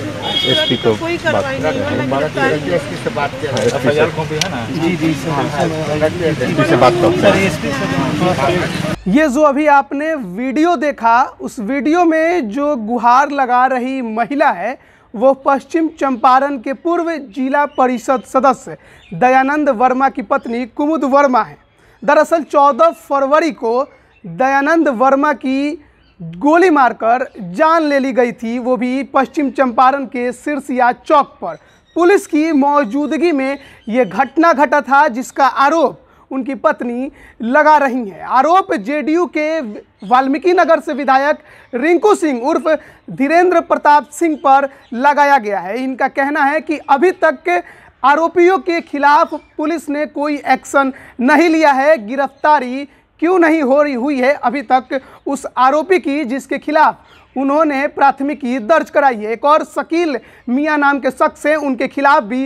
S P को बात SP हाँ, करें ये जो अभी आपने वीडियो देखा उस वीडियो में जो गुहार लगा रही महिला है वो पश्चिम चंपारण के पूर्व जिला परिषद सदस्य दयानंद वर्मा की पत्नी कुमुद वर्मा है दरअसल 14 फरवरी को दयानंद वर्मा की गोली मारकर जान ले ली गई थी वो भी पश्चिम चंपारण के सिरसिया चौक पर पुलिस की मौजूदगी में ये घटना घटा था जिसका आरोप उनकी पत्नी लगा रही हैं आरोप जेडीयू के वाल्मीकि नगर से विधायक रिंकू सिंह उर्फ धीरेंद्र प्रताप सिंह पर लगाया गया है इनका कहना है कि अभी तक आरोपियों के खिलाफ पुलिस ने कोई एक्शन नहीं लिया है गिरफ्तारी क्यों नहीं हो रही हुई है अभी तक उस आरोपी की जिसके खिलाफ उन्होंने प्राथमिकी दर्ज कराई है एक और शकील मियां नाम के शख्स हैं उनके खिलाफ भी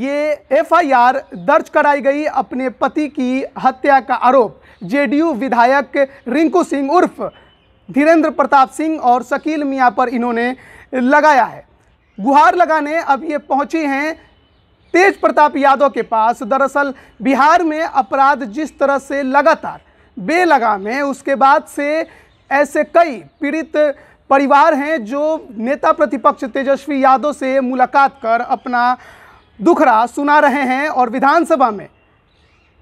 ये एफआईआर दर्ज कराई गई अपने पति की हत्या का आरोप जेडीयू विधायक रिंकू सिंह उर्फ धीरेंद्र प्रताप सिंह और शकील मियां पर इन्होंने लगाया है गुहार लगाने अब ये पहुंची हैं तेज प्रताप यादव के पास दरअसल बिहार में अपराध जिस तरह से लगातार बेलगाम है उसके बाद से ऐसे कई पीड़ित परिवार हैं जो नेता प्रतिपक्ष तेजस्वी यादव से मुलाकात कर अपना दुखरा सुना रहे हैं और विधानसभा में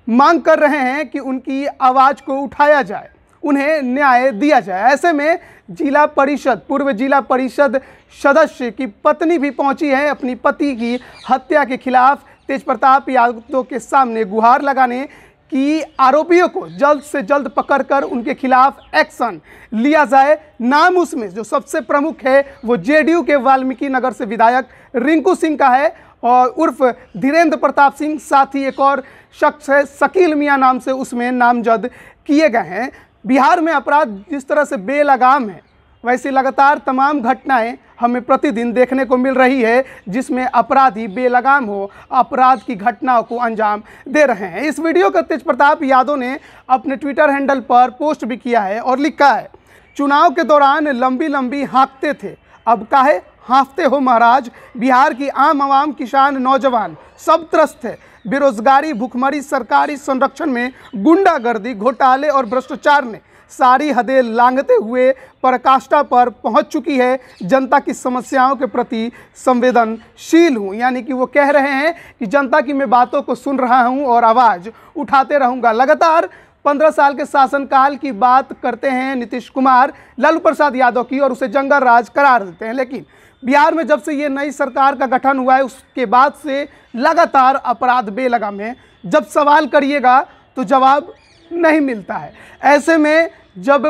मांग कर रहे हैं कि उनकी आवाज़ को उठाया जाए उन्हें न्याय दिया जाए ऐसे में जिला परिषद पूर्व जिला परिषद सदस्य की पत्नी भी पहुंची है अपनी पति की हत्या के खिलाफ तेज प्रताप यादव के सामने गुहार लगाने कि आरोपियों को जल्द से जल्द पकड़कर उनके खिलाफ एक्शन लिया जाए नाम उसमें जो सबसे प्रमुख है वो जेडीयू के वाल्मीकि नगर से विधायक रिंकू सिंह का है और उर्फ धीरेन्द्र प्रताप सिंह साथ ही एक और शख्स है शकील मियाँ नाम से उसमें नामजद किए गए हैं बिहार में अपराध जिस तरह से बेलगाम है वैसे लगातार तमाम घटनाएं हमें प्रतिदिन देखने को मिल रही है जिसमें अपराधी बेलगाम हो अपराध की घटनाओं को अंजाम दे रहे हैं इस वीडियो का तेज प्रताप यादव ने अपने ट्विटर हैंडल पर पोस्ट भी किया है और लिखा है चुनाव के दौरान लंबी लंबी हाँकते थे अब काहे हाँफते हो महाराज बिहार की आम आवाम किसान नौजवान सब त्रस्त है बेरोजगारी भुखमरी सरकारी संरक्षण में गुंडागर्दी घोटाले और भ्रष्टाचार ने सारी हदें लांघते हुए पराकाष्ठा पर पहुंच चुकी है जनता की समस्याओं के प्रति संवेदनशील हूं यानी कि वो कह रहे हैं कि जनता की मैं बातों को सुन रहा हूं और आवाज़ उठाते रहूंगा लगातार पंद्रह साल के शासनकाल की बात करते हैं नीतीश कुमार लालू प्रसाद यादव की और उसे जंगल राज करार देते हैं लेकिन बिहार में जब से ये नई सरकार का गठन हुआ है उसके बाद से लगातार अपराध बेलगाम है जब सवाल करिएगा तो जवाब नहीं मिलता है ऐसे में जब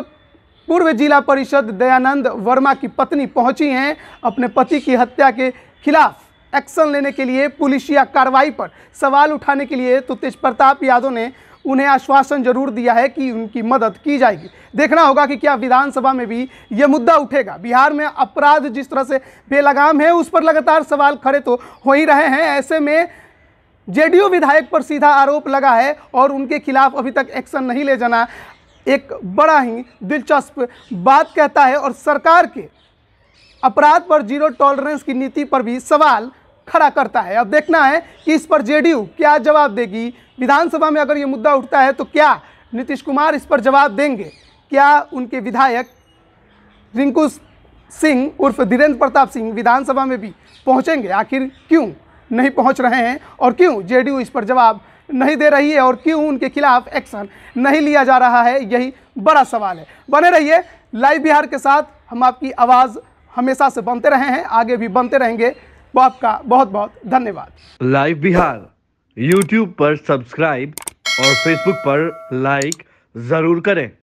पूर्व जिला परिषद दयानंद वर्मा की पत्नी पहुंची हैं अपने पति की हत्या के खिलाफ एक्शन लेने के लिए पुलिसिया कार्रवाई पर सवाल उठाने के लिए तो तेज प्रताप यादव ने उन्हें आश्वासन जरूर दिया है कि उनकी मदद की जाएगी देखना होगा कि क्या विधानसभा में भी यह मुद्दा उठेगा बिहार में अपराध जिस तरह से बेलगाम है उस पर लगातार सवाल खड़े तो हो ही रहे हैं ऐसे में जेडीयू विधायक पर सीधा आरोप लगा है और उनके खिलाफ अभी तक एक्शन नहीं ले जाना एक बड़ा ही दिलचस्प बात कहता है और सरकार के अपराध पर जीरो टॉलरेंस की नीति पर भी सवाल खड़ा करता है अब देखना है कि इस पर जेडीयू क्या जवाब देगी विधानसभा में अगर ये मुद्दा उठता है तो क्या नीतीश कुमार इस पर जवाब देंगे क्या उनके विधायक रिंकू सिंह उर्फ धीरेन्द्र प्रताप सिंह विधानसभा में भी पहुंचेंगे आखिर क्यों नहीं पहुंच रहे हैं और क्यों जेडीयू इस पर जवाब नहीं दे रही है और क्यों उनके खिलाफ एक्शन नहीं लिया जा रहा है यही बड़ा सवाल है बने रहिए लाइव बिहार के साथ हम आपकी आवाज़ हमेशा से बनते रहे हैं आगे भी बनते रहेंगे वो आपका बहुत बहुत धन्यवाद लाइव बिहार यूट्यूब पर सब्सक्राइब और फेसबुक पर लाइक ज़रूर करें